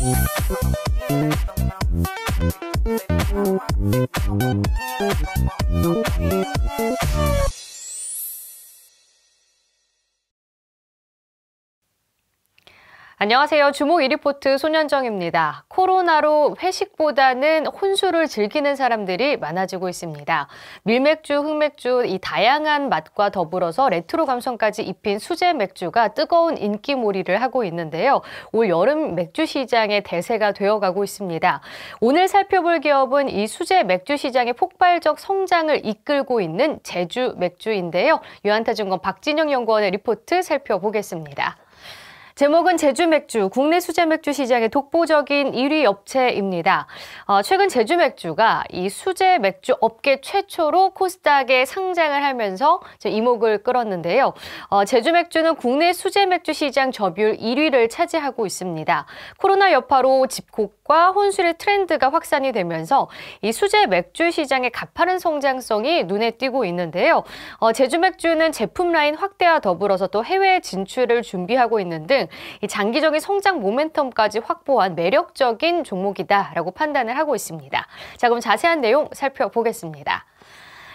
Thank you. 안녕하세요. 주목 이리포트 손현정입니다. 코로나로 회식보다는 혼술을 즐기는 사람들이 많아지고 있습니다. 밀맥주, 흑맥주 이 다양한 맛과 더불어서 레트로 감성까지 입힌 수제 맥주가 뜨거운 인기몰이를 하고 있는데요. 올 여름 맥주 시장의 대세가 되어가고 있습니다. 오늘 살펴볼 기업은 이 수제 맥주 시장의 폭발적 성장을 이끌고 있는 제주 맥주인데요. 유한타증권 박진영 연구원의 리포트 살펴보겠습니다. 제목은 제주 맥주, 국내 수제 맥주 시장의 독보적인 1위 업체입니다. 어, 최근 제주 맥주가 이 수제 맥주 업계 최초로 코스닥에 상장을 하면서 이목을 끌었는데요. 어, 제주 맥주는 국내 수제 맥주 시장 점유율 1위를 차지하고 있습니다. 코로나 여파로 집콕 가과 혼술의 트렌드가 확산이 되면서 이 수제 맥주 시장의 가파른 성장성이 눈에 띄고 있는데요. 어, 제주 맥주는 제품 라인 확대와 더불어서 또 해외 진출을 준비하고 있는 등이 장기적인 성장 모멘텀까지 확보한 매력적인 종목이다라고 판단을 하고 있습니다. 자, 그럼 자세한 내용 살펴보겠습니다.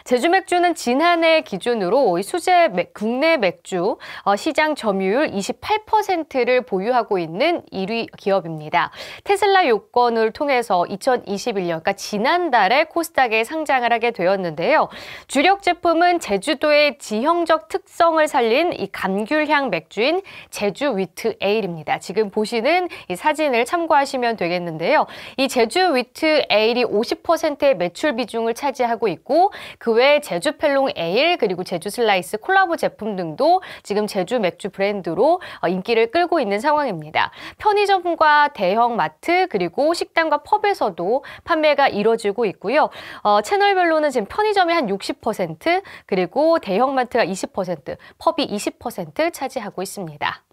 제주 맥주는 지난해 기준으로 수제 맥, 국내 맥주 어, 시장 점유율 28%를 보유하고 있는 1위 기업입니다. 테슬라 요건을 통해서 2021년, 그러니까 지난달에 코스닥에 상장을 하게 되었는데요. 주력 제품은 제주도의 지형적 특성을 살린 이 감귤향 맥주인 제주 위트 에일입니다. 지금 보시는 이 사진을 참고하시면 되겠는데요. 이 제주 위트 에일이 50%의 매출 비중을 차지하고 있고 그외 제주 펠롱 에일 그리고 제주 슬라이스 콜라보 제품 등도 지금 제주 맥주 브랜드로 어, 인기를 끌고 있는 상황입니다. 편의점과 대형 마트 그리고 식당과 펍에서도 판매가 이뤄지고 있고요. 어, 채널별로는 지금 편의점이 한60% 그리고 대형 마트가 20% 펍이 20% 차지하고 있습니다.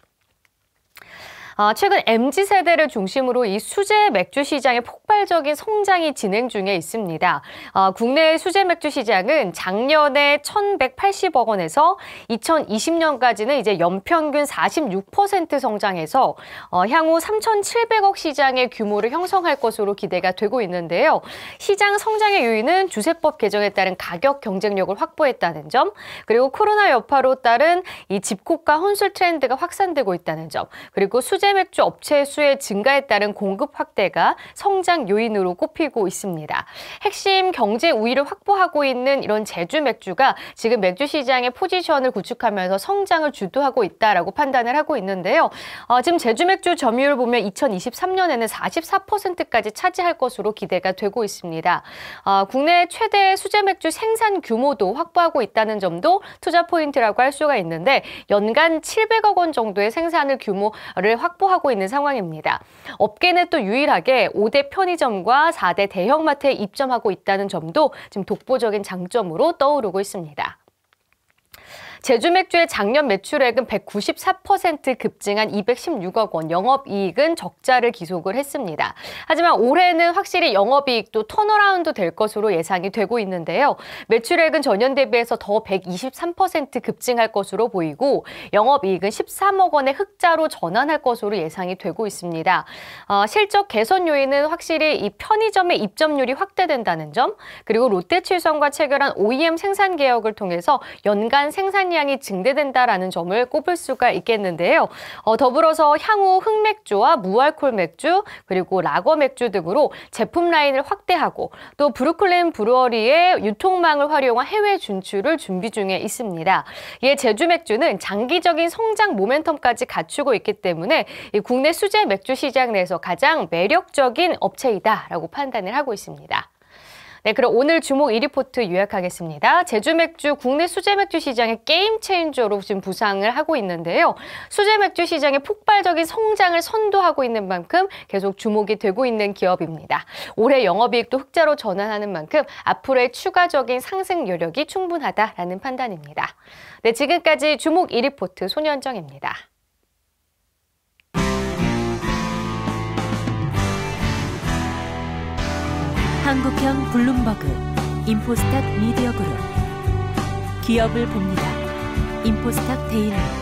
아, 최근 MZ 세대를 중심으로 이 수제 맥주 시장의 폭발적인 성장이 진행 중에 있습니다. 아, 국내 수제 맥주 시장은 작년에 1,180억 원에서 2020년까지는 이제 연평균 46% 성장해서 어, 향후 3,700억 시장의 규모를 형성할 것으로 기대가 되고 있는데요. 시장 성장의 요인은 주세법 개정에 따른 가격 경쟁력을 확보했다는 점, 그리고 코로나 여파로 따른 이집콕과 혼술 트렌드가 확산되고 있다는 점, 그리고 수제 소재 맥주 업체 수의 증가에 따른 공급 확대가 성장 요인으로 꼽히고 있습니다. 핵심 경제 우위를 확보하고 있는 이런 제주 맥주가 지금 맥주 시장의 포지션을 구축하면서 성장을 주도하고 있다라고 판단을 하고 있는데요. 어, 지금 제주 맥주 점유율 보면 2023년에는 44%까지 차지할 것으로 기대가 되고 있습니다. 어, 국내 최대 수제 맥주 생산 규모도 확보하고 있다는 점도 투자 포인트라고 할 수가 있는데 연간 700억 원 정도의 생산을 규모를 확 확보하고 있는 상황입니다. 업계는 또 유일하게 5대 편의점과 4대 대형마트에 입점하고 있다는 점도 지금 독보적인 장점으로 떠오르고 있습니다. 제주 맥주의 작년 매출액은 194% 급증한 216억 원, 영업이익은 적자를 기속을 했습니다. 하지만 올해는 확실히 영업이익도 턴어라운드 될 것으로 예상이 되고 있는데요. 매출액은 전년 대비해서 더 123% 급증할 것으로 보이고 영업이익은 13억 원의 흑자로 전환할 것으로 예상이 되고 있습니다. 어, 실적 개선 요인은 확실히 이 편의점의 입점률이 확대된다는 점, 그리고 롯데칠성과 체결한 OEM 생산 개혁을 통해서 연간 생산 생산량이 증대된다라는 점을 꼽을 수가 있겠는데요. 어, 더불어서 향후 흑맥주와 무알콜 맥주 그리고 라거 맥주 등으로 제품 라인을 확대하고 또 브루클린 브루어리의 유통망을 활용한 해외 진출을 준비 중에 있습니다. 예, 제주 맥주는 장기적인 성장 모멘텀까지 갖추고 있기 때문에 국내 수제 맥주 시장 내에서 가장 매력적인 업체이다라고 판단을 하고 있습니다. 네, 그럼 오늘 주목 1리포트 요약하겠습니다. 제주 맥주 국내 수제 맥주 시장의 게임 체인저로 지금 부상을 하고 있는데요. 수제 맥주 시장의 폭발적인 성장을 선도하고 있는 만큼 계속 주목이 되고 있는 기업입니다. 올해 영업이익도 흑자로 전환하는 만큼 앞으로의 추가적인 상승 여력이 충분하다라는 판단입니다. 네, 지금까지 주목 1리포트 손현정입니다. 한국형 블룸버그 인포스탁 미디어그룹 기업을 봅니다. 인포스탁 데일리